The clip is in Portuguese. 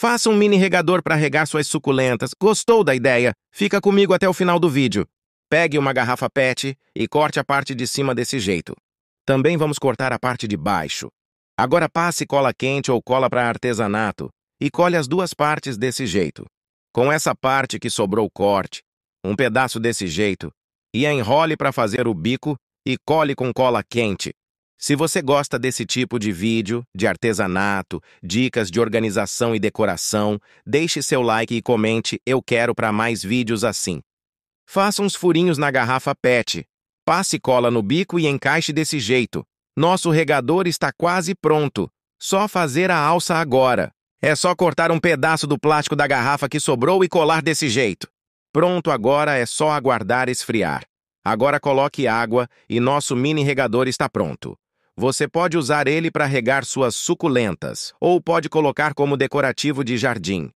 Faça um mini regador para regar suas suculentas. Gostou da ideia? Fica comigo até o final do vídeo. Pegue uma garrafa PET e corte a parte de cima desse jeito. Também vamos cortar a parte de baixo. Agora passe cola quente ou cola para artesanato e colhe as duas partes desse jeito. Com essa parte que sobrou corte, um pedaço desse jeito, e enrole para fazer o bico e cole com cola quente. Se você gosta desse tipo de vídeo, de artesanato, dicas de organização e decoração, deixe seu like e comente eu quero para mais vídeos assim. Faça uns furinhos na garrafa PET. Passe cola no bico e encaixe desse jeito. Nosso regador está quase pronto. Só fazer a alça agora. É só cortar um pedaço do plástico da garrafa que sobrou e colar desse jeito. Pronto agora, é só aguardar esfriar. Agora coloque água e nosso mini regador está pronto. Você pode usar ele para regar suas suculentas, ou pode colocar como decorativo de jardim.